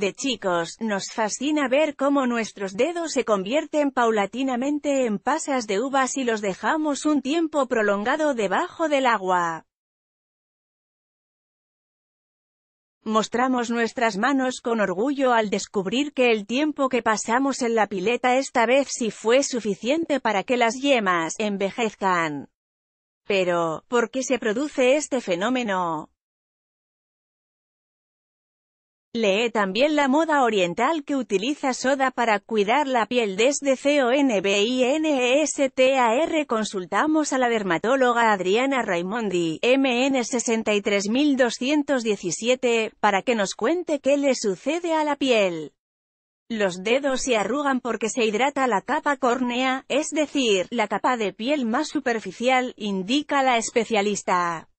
de chicos, nos fascina ver cómo nuestros dedos se convierten paulatinamente en pasas de uvas si los dejamos un tiempo prolongado debajo del agua. Mostramos nuestras manos con orgullo al descubrir que el tiempo que pasamos en la pileta esta vez sí fue suficiente para que las yemas envejezcan. Pero, ¿por qué se produce este fenómeno? Lee también la moda oriental que utiliza soda para cuidar la piel desde CONBINESTAR. Consultamos a la dermatóloga Adriana Raimondi, MN63217, para que nos cuente qué le sucede a la piel. Los dedos se arrugan porque se hidrata la capa córnea, es decir, la capa de piel más superficial, indica la especialista.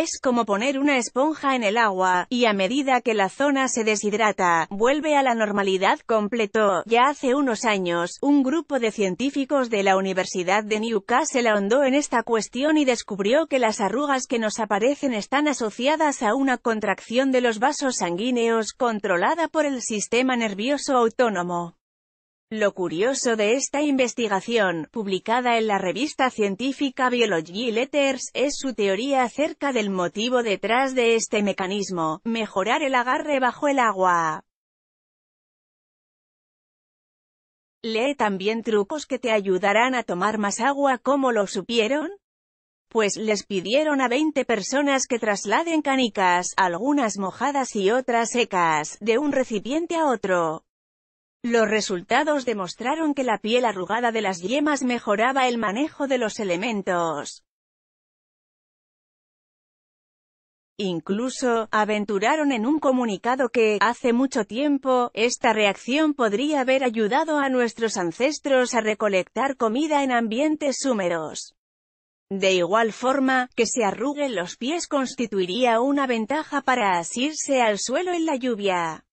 Es como poner una esponja en el agua, y a medida que la zona se deshidrata, vuelve a la normalidad, completo. Ya hace unos años, un grupo de científicos de la Universidad de Newcastle ahondó en esta cuestión y descubrió que las arrugas que nos aparecen están asociadas a una contracción de los vasos sanguíneos controlada por el sistema nervioso autónomo. Lo curioso de esta investigación, publicada en la revista científica Biology Letters, es su teoría acerca del motivo detrás de este mecanismo, mejorar el agarre bajo el agua. Lee también trucos que te ayudarán a tomar más agua como lo supieron. Pues les pidieron a 20 personas que trasladen canicas, algunas mojadas y otras secas, de un recipiente a otro. Los resultados demostraron que la piel arrugada de las yemas mejoraba el manejo de los elementos. Incluso, aventuraron en un comunicado que, hace mucho tiempo, esta reacción podría haber ayudado a nuestros ancestros a recolectar comida en ambientes húmedos. De igual forma, que se arruguen los pies constituiría una ventaja para asirse al suelo en la lluvia.